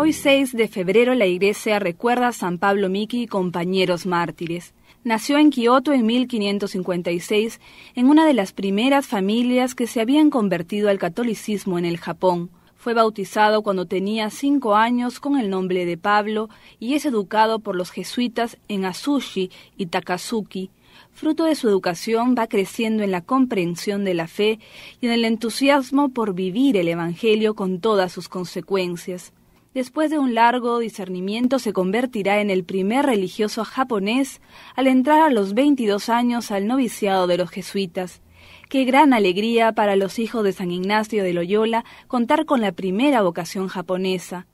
Hoy 6 de febrero la iglesia recuerda a San Pablo Miki y compañeros mártires. Nació en Kioto en 1556 en una de las primeras familias que se habían convertido al catolicismo en el Japón. Fue bautizado cuando tenía cinco años con el nombre de Pablo y es educado por los jesuitas en Asushi y Takazuki. Fruto de su educación va creciendo en la comprensión de la fe y en el entusiasmo por vivir el Evangelio con todas sus consecuencias después de un largo discernimiento, se convertirá en el primer religioso japonés al entrar a los 22 años al noviciado de los jesuitas. Qué gran alegría para los hijos de San Ignacio de Loyola contar con la primera vocación japonesa.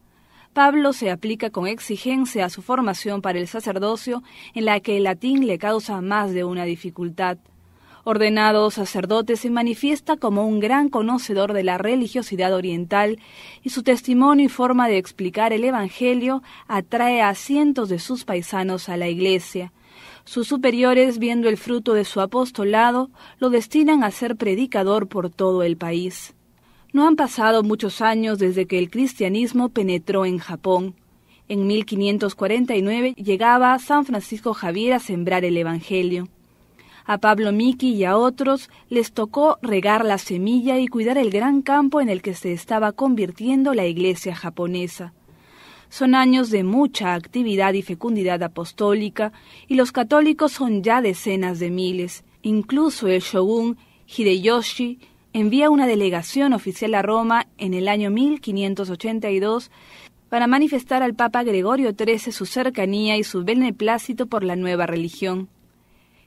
Pablo se aplica con exigencia a su formación para el sacerdocio, en la que el latín le causa más de una dificultad. Ordenado sacerdote, se manifiesta como un gran conocedor de la religiosidad oriental y su testimonio y forma de explicar el Evangelio atrae a cientos de sus paisanos a la Iglesia. Sus superiores, viendo el fruto de su apostolado, lo destinan a ser predicador por todo el país. No han pasado muchos años desde que el cristianismo penetró en Japón. En 1549 llegaba San Francisco Javier a sembrar el Evangelio. A Pablo Miki y a otros les tocó regar la semilla y cuidar el gran campo en el que se estaba convirtiendo la iglesia japonesa. Son años de mucha actividad y fecundidad apostólica, y los católicos son ya decenas de miles. Incluso el shogun Hideyoshi envía una delegación oficial a Roma en el año 1582 para manifestar al Papa Gregorio XIII su cercanía y su beneplácito por la nueva religión.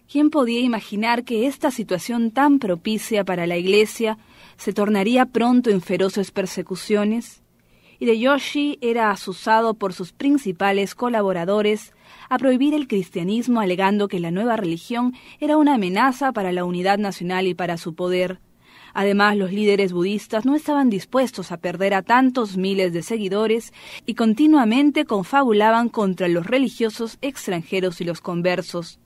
¿Quién podía imaginar que esta situación tan propicia para la Iglesia se tornaría pronto en feroces persecuciones? Hideyoshi era asusado por sus principales colaboradores a prohibir el cristianismo alegando que la nueva religión era una amenaza para la unidad nacional y para su poder. Además, los líderes budistas no estaban dispuestos a perder a tantos miles de seguidores y continuamente confabulaban contra los religiosos extranjeros y los conversos.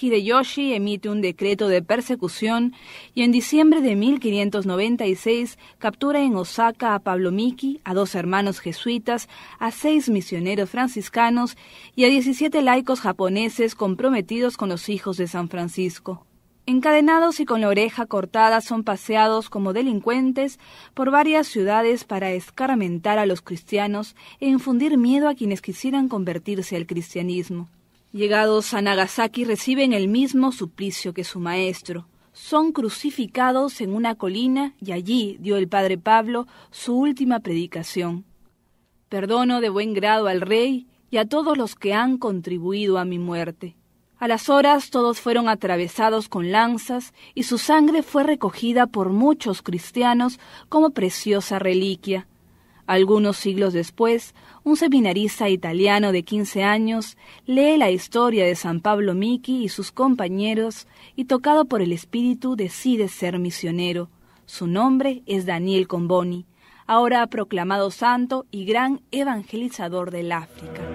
Hideyoshi emite un decreto de persecución y en diciembre de 1596 captura en Osaka a Pablo Miki, a dos hermanos jesuitas, a seis misioneros franciscanos y a 17 laicos japoneses comprometidos con los hijos de San Francisco. Encadenados y con la oreja cortada son paseados como delincuentes por varias ciudades para escarmentar a los cristianos e infundir miedo a quienes quisieran convertirse al cristianismo. Llegados a Nagasaki reciben el mismo suplicio que su maestro. Son crucificados en una colina y allí dio el padre Pablo su última predicación. Perdono de buen grado al rey y a todos los que han contribuido a mi muerte. A las horas todos fueron atravesados con lanzas y su sangre fue recogida por muchos cristianos como preciosa reliquia. Algunos siglos después, un seminarista italiano de 15 años lee la historia de San Pablo Miki y sus compañeros y tocado por el espíritu decide ser misionero. Su nombre es Daniel Comboni, ahora proclamado santo y gran evangelizador del África.